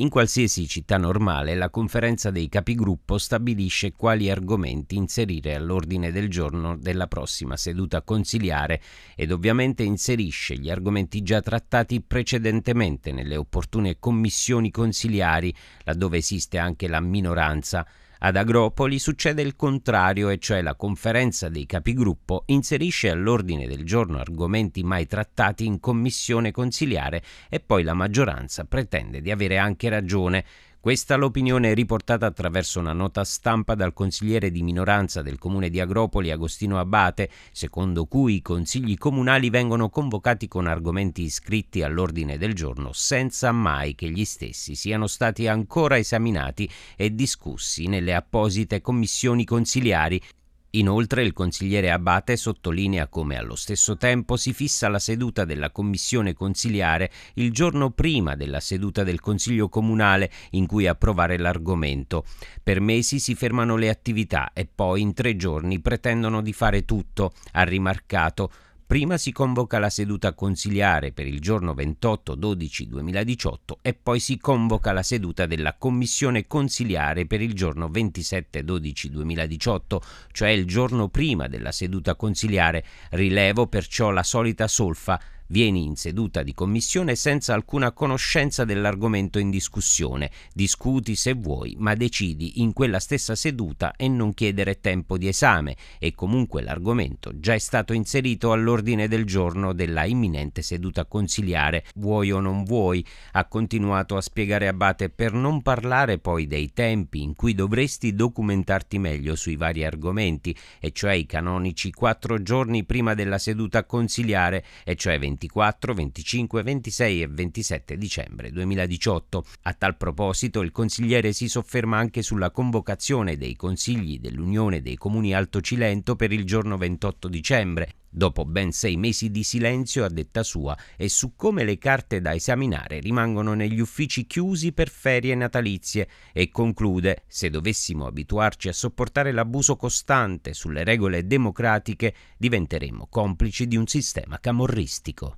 In qualsiasi città normale la conferenza dei capigruppo stabilisce quali argomenti inserire all'ordine del giorno della prossima seduta consiliare ed ovviamente inserisce gli argomenti già trattati precedentemente nelle opportune commissioni consiliari, laddove esiste anche la minoranza ad Agropoli succede il contrario, e cioè la conferenza dei capigruppo inserisce all'ordine del giorno argomenti mai trattati in commissione consiliare e poi la maggioranza pretende di avere anche ragione. Questa l'opinione è riportata attraverso una nota stampa dal consigliere di minoranza del comune di Agropoli Agostino Abate, secondo cui i consigli comunali vengono convocati con argomenti iscritti all'ordine del giorno senza mai che gli stessi siano stati ancora esaminati e discussi nelle apposite commissioni consiliari Inoltre il consigliere Abate sottolinea come allo stesso tempo si fissa la seduta della commissione consiliare il giorno prima della seduta del Consiglio Comunale in cui approvare l'argomento. Per mesi si fermano le attività e poi in tre giorni pretendono di fare tutto, ha rimarcato Prima si convoca la seduta consiliare per il giorno 28-12-2018 e poi si convoca la seduta della commissione consiliare per il giorno 27-12-2018, cioè il giorno prima della seduta consiliare. Rilevo perciò la solita solfa Vieni in seduta di commissione senza alcuna conoscenza dell'argomento in discussione, discuti se vuoi, ma decidi in quella stessa seduta e non chiedere tempo di esame e comunque l'argomento già è stato inserito all'ordine del giorno della imminente seduta consiliare, vuoi o non vuoi, ha continuato a spiegare Abate per non parlare poi dei tempi in cui dovresti documentarti meglio sui vari argomenti, e cioè i canonici quattro giorni prima della seduta consiliare, e cioè 20 24, 25, 26 e 27 dicembre 2018. A tal proposito il consigliere si sofferma anche sulla convocazione dei consigli dell'Unione dei Comuni Alto Cilento per il giorno 28 dicembre, Dopo ben sei mesi di silenzio, a detta sua, e su come le carte da esaminare rimangono negli uffici chiusi per ferie natalizie, e conclude: Se dovessimo abituarci a sopportare l'abuso costante sulle regole democratiche, diventeremmo complici di un sistema camorristico.